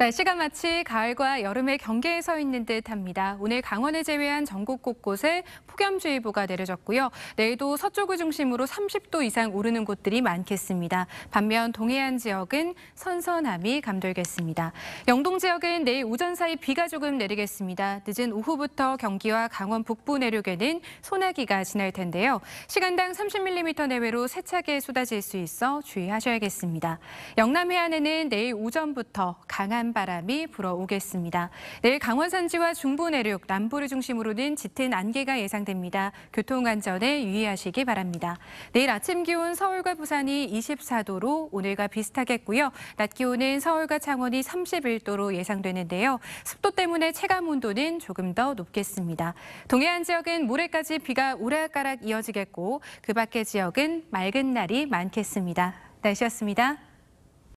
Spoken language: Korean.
날씨가 네, 마치 가을과 여름의 경계에 서 있는 듯합니다. 오늘 강원을 제외한 전국 곳곳에 폭염주의보가 내려졌고요. 내일도 서쪽을 중심으로 30도 이상 오르는 곳들이 많겠습니다. 반면 동해안 지역은 선선함이 감돌겠습니다. 영동 지역은 내일 오전 사이 비가 조금 내리겠습니다. 늦은 오후부터 경기와 강원 북부 내륙에는 소나기가 지날 텐데요. 시간당 30mm 내외로 세차게 쏟아질 수 있어 주의하셔야겠습니다. 영남 해안에는 내일 오전부터 강한 바람이 불어오겠습니다. 내일 강원 산지와 중부 내륙, 남부를 중심으로는 짙은 안개가 예상됩니다. 교통안전에 유의하시기 바랍니다. 내일 아침 기온 서울과 부산이 24도로 오늘과 비슷하겠고요. 낮 기온은 서울과 창원이 31도로 예상되는데요. 습도 때문에 체감 온도는 조금 더 높겠습니다. 동해안 지역은 모레까지 비가 오락가락 이어지겠고 그 밖의 지역은 맑은 날이 많겠습니다. 날씨였습니다.